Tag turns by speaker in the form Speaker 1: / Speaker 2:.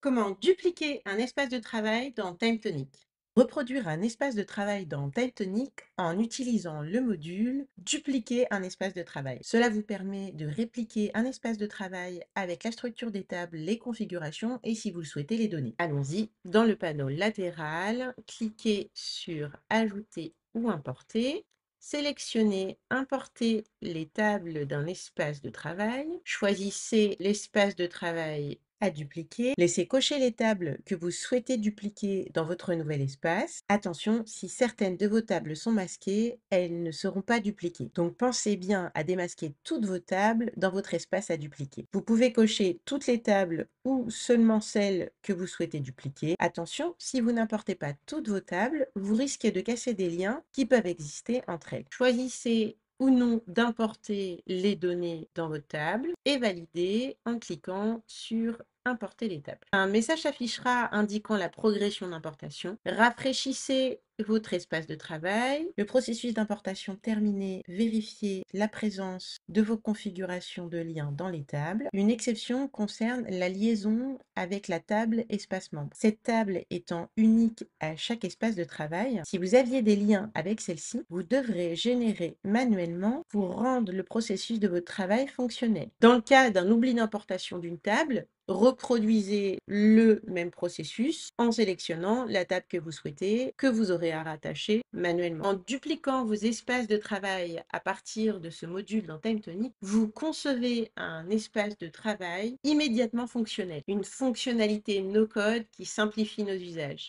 Speaker 1: Comment dupliquer un espace de travail dans Timetonic Reproduire un espace de travail dans Timetonic en utilisant le module Dupliquer un espace de travail. Cela vous permet de répliquer un espace de travail avec la structure des tables, les configurations et si vous le souhaitez les données. Allons-y, dans le panneau latéral, cliquez sur Ajouter ou Importer. Sélectionnez Importer les tables d'un espace de travail. Choisissez l'espace de travail dupliquer. Laissez cocher les tables que vous souhaitez dupliquer dans votre nouvel espace. Attention, si certaines de vos tables sont masquées, elles ne seront pas dupliquées. Donc pensez bien à démasquer toutes vos tables dans votre espace à dupliquer. Vous pouvez cocher toutes les tables ou seulement celles que vous souhaitez dupliquer. Attention, si vous n'importez pas toutes vos tables, vous risquez de casser des liens qui peuvent exister entre elles. Choisissez ou non d'importer les données dans votre table et valider en cliquant sur importer les tables. Un message s'affichera indiquant la progression d'importation. Rafraîchissez votre espace de travail. Le processus d'importation terminé, vérifiez la présence de vos configurations de liens dans les tables. Une exception concerne la liaison avec la table espace membre. Cette table étant unique à chaque espace de travail, si vous aviez des liens avec celle-ci, vous devrez générer manuellement pour rendre le processus de votre travail fonctionnel. Dans le cas d'un oubli d'importation d'une table, reproduisez le même processus en sélectionnant la table que vous souhaitez, que vous aurez rattacher manuellement. En dupliquant vos espaces de travail à partir de ce module dans TimeTonic, vous concevez un espace de travail immédiatement fonctionnel, une fonctionnalité no-code qui simplifie nos usages.